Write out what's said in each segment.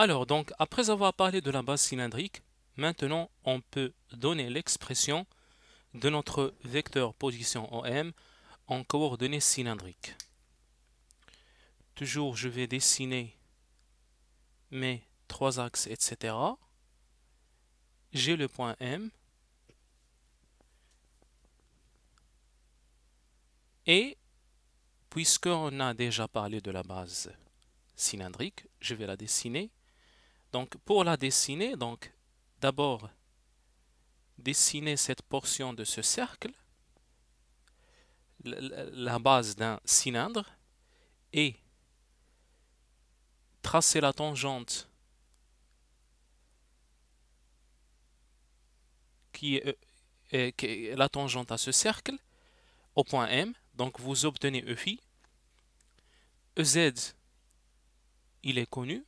Alors donc, après avoir parlé de la base cylindrique, maintenant on peut donner l'expression de notre vecteur position OM en coordonnées cylindriques. Toujours, je vais dessiner mes trois axes, etc. J'ai le point M et puisqu'on a déjà parlé de la base cylindrique, je vais la dessiner donc pour la dessiner, donc d'abord dessiner cette portion de ce cercle, la base d'un cylindre, et tracer la tangente euh, euh, qui est, la tangente à ce cercle au point M. Donc vous obtenez e Eφ. Ez, il est connu.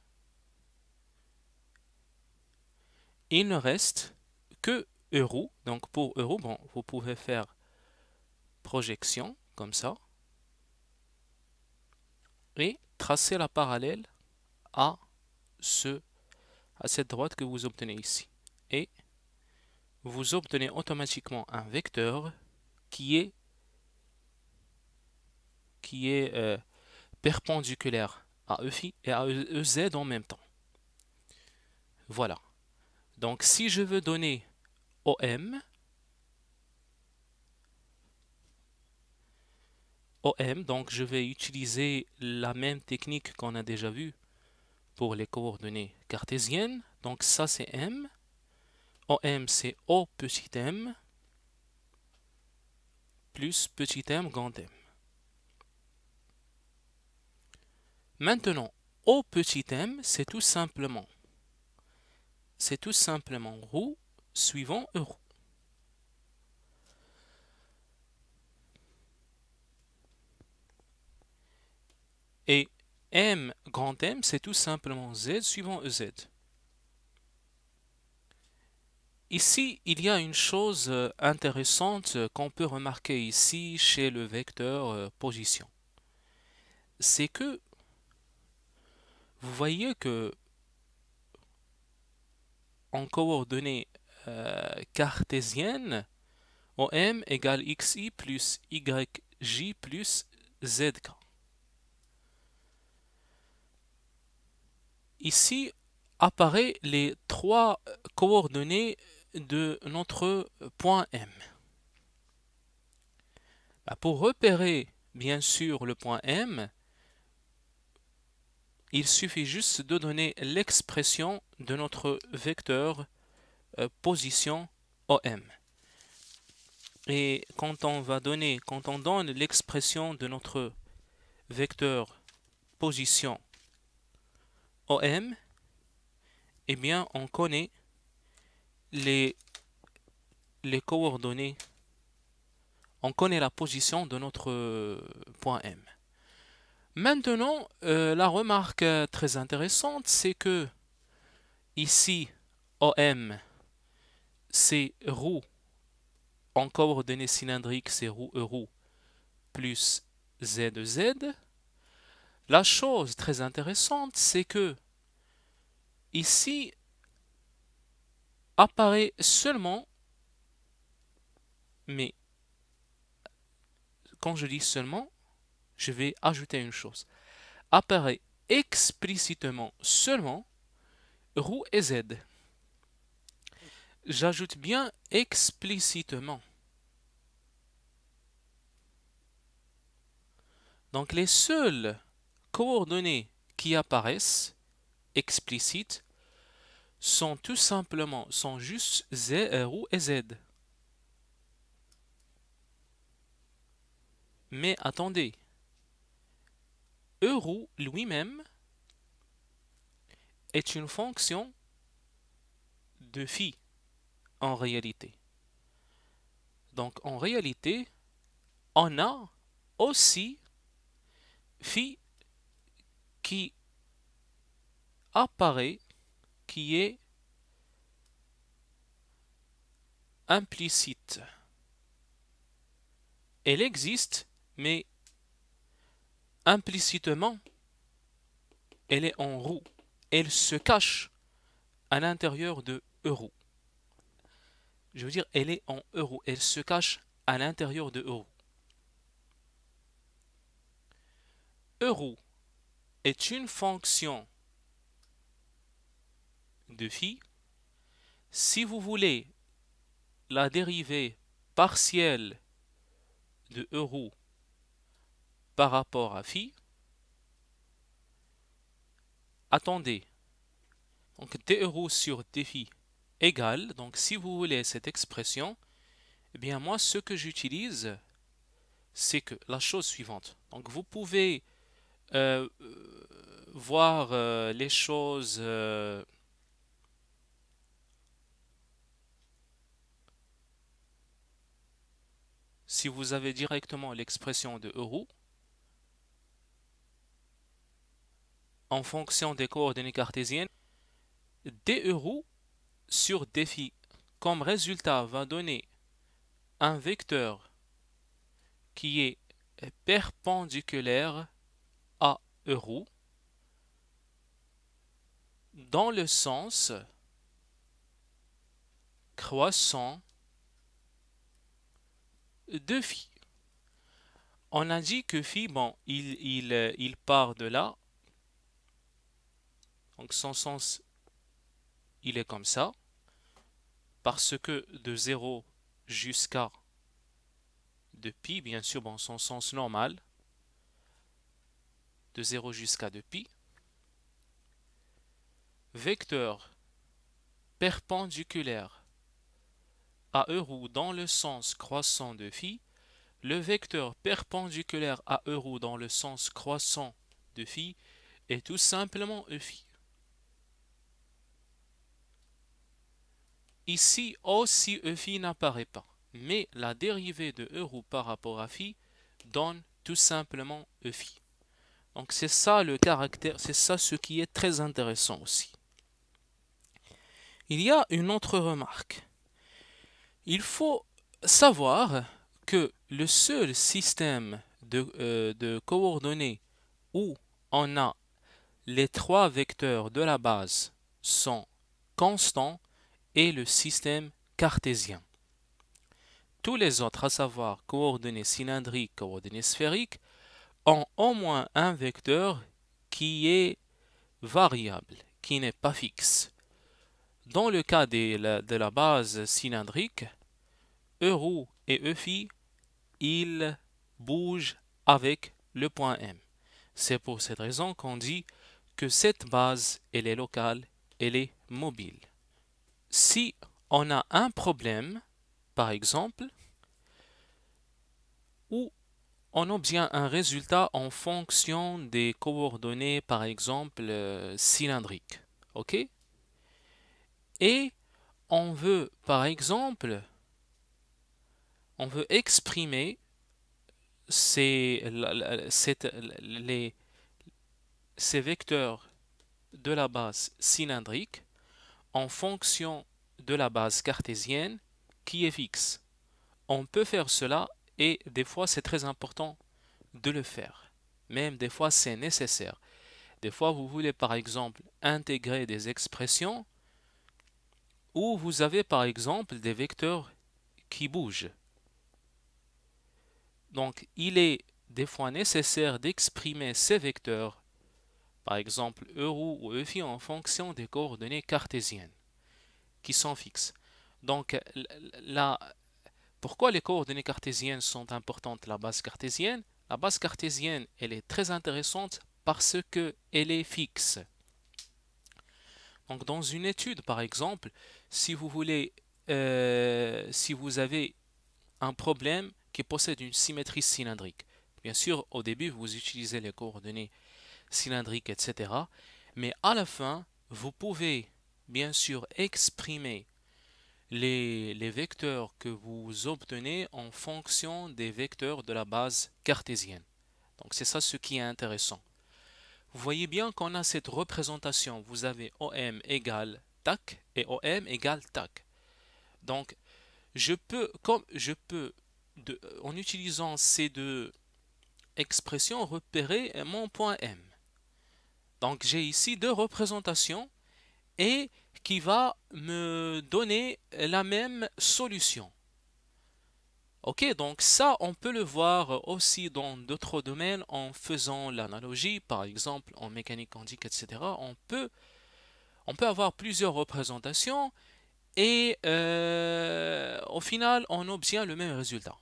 il ne reste que euros. Donc pour euros, bon, vous pouvez faire projection comme ça et tracer la parallèle à ce à cette droite que vous obtenez ici et vous obtenez automatiquement un vecteur qui est qui est euh, perpendiculaire à EFI et à EZ e en même temps. Voilà. Donc, si je veux donner OM, OM, donc je vais utiliser la même technique qu'on a déjà vue pour les coordonnées cartésiennes. Donc ça c'est M. OM c'est O petit m plus petit m grand m. Maintenant, O petit m c'est tout simplement c'est tout simplement roue suivant euro. Et M grand M, c'est tout simplement Z suivant EZ. Ici, il y a une chose euh, intéressante euh, qu'on peut remarquer ici chez le vecteur euh, position. C'est que vous voyez que en coordonnées euh, cartésiennes, OM égale xi plus yj plus zk. Ici apparaissent les trois coordonnées de notre point M. Bah, pour repérer bien sûr le point M, il suffit juste de donner l'expression de notre vecteur euh, position OM. Et quand on va donner, quand on donne l'expression de notre vecteur position OM, eh bien on connaît les, les coordonnées, on connaît la position de notre euh, point M. Maintenant, euh, la remarque très intéressante, c'est que ici, OM, c'est roue en coordonnées cylindriques, c'est ρ, euh, roue plus z, z. La chose très intéressante, c'est que ici apparaît seulement, mais quand je dis seulement, je vais ajouter une chose. Apparaît explicitement seulement roue et z. J'ajoute bien explicitement. Donc les seules coordonnées qui apparaissent explicites sont tout simplement, sont juste z, euh, et z. Mais attendez, euro lui-même est une fonction de phi en réalité. Donc en réalité, on a aussi phi qui apparaît, qui est implicite. Elle existe, mais implicitement, elle est en roue. Elle se cache à l'intérieur de euro. Je veux dire, elle est en euro. Elle se cache à l'intérieur de euro. Euro est une fonction de phi. Si vous voulez la dérivée partielle de euro par rapport à phi, attendez, donc euros sur phi égale, donc si vous voulez cette expression, eh bien moi ce que j'utilise, c'est que la chose suivante, donc vous pouvez euh, euh, voir euh, les choses si vous avez directement l'expression de euros. en fonction des coordonnées cartésiennes d euros sur défi comme résultat va donner un vecteur qui est perpendiculaire à euro dans le sens croissant de phi. On a dit que phi, bon, il, il, euh, il part de là donc son sens, il est comme ça. Parce que de 0 jusqu'à de pi, bien sûr, dans son sens normal, de 0 jusqu'à 2pi, vecteur perpendiculaire à euro dans le sens croissant de phi, le vecteur perpendiculaire à euro dans le sens croissant de phi est tout simplement e phi. Ici, aussi si n'apparaît pas, mais la dérivée de euro par rapport à phi donne tout simplement e Donc c'est ça le caractère, c'est ça ce qui est très intéressant aussi. Il y a une autre remarque. Il faut savoir que le seul système de euh, coordonnées où on a les trois vecteurs de la base sont constants et le système cartésien. Tous les autres, à savoir coordonnées cylindriques, coordonnées sphériques, ont au moins un vecteur qui est variable, qui n'est pas fixe. Dans le cas de la, base cylindrique, rou et Efi, ils bougent avec le point M. C'est pour cette raison qu'on dit que cette base, elle est locale, elle est mobile si on a un problème, par exemple, où on obtient un résultat en fonction des coordonnées, par exemple, euh, cylindriques. OK Et on veut, par exemple, on veut exprimer ces, ces vecteurs de la base cylindrique en fonction de la base cartésienne qui est fixe. On peut faire cela et des fois c'est très important de le faire. Même des fois c'est nécessaire. Des fois vous voulez par exemple intégrer des expressions où vous avez par exemple des vecteurs qui bougent. Donc il est des fois nécessaire d'exprimer ces vecteurs par exemple euro ou EFI, en fonction des coordonnées cartésiennes qui sont fixes. Donc, là, pourquoi les coordonnées cartésiennes sont importantes La base cartésienne, la base cartésienne, elle est très intéressante parce qu'elle est fixe. Donc, dans une étude, par exemple, si vous voulez, euh, si vous avez un problème qui possède une symétrie cylindrique, bien sûr, au début, vous utilisez les coordonnées cylindrique, etc. Mais à la fin, vous pouvez bien sûr exprimer les, vecteurs que vous obtenez en fonction des vecteurs de la base cartésienne. Donc c'est ça ce qui est intéressant. Vous voyez bien qu'on a cette représentation. Vous avez OM égale tac et OM égale tac. Donc je peux, comme je peux, de, en utilisant ces deux expressions, repérer mon point M. Donc j'ai ici deux représentations et qui va me donner la même solution. Ok, donc ça, on peut le voir aussi dans d'autres domaines en faisant l'analogie, par exemple en mécanique quantique, etc. On peut, on peut avoir plusieurs représentations et euh, au final, on obtient le même résultat.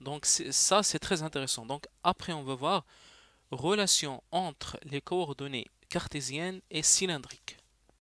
Donc ça, c'est très intéressant. Donc après, on va voir relation entre les coordonnées cartésiennes et cylindriques.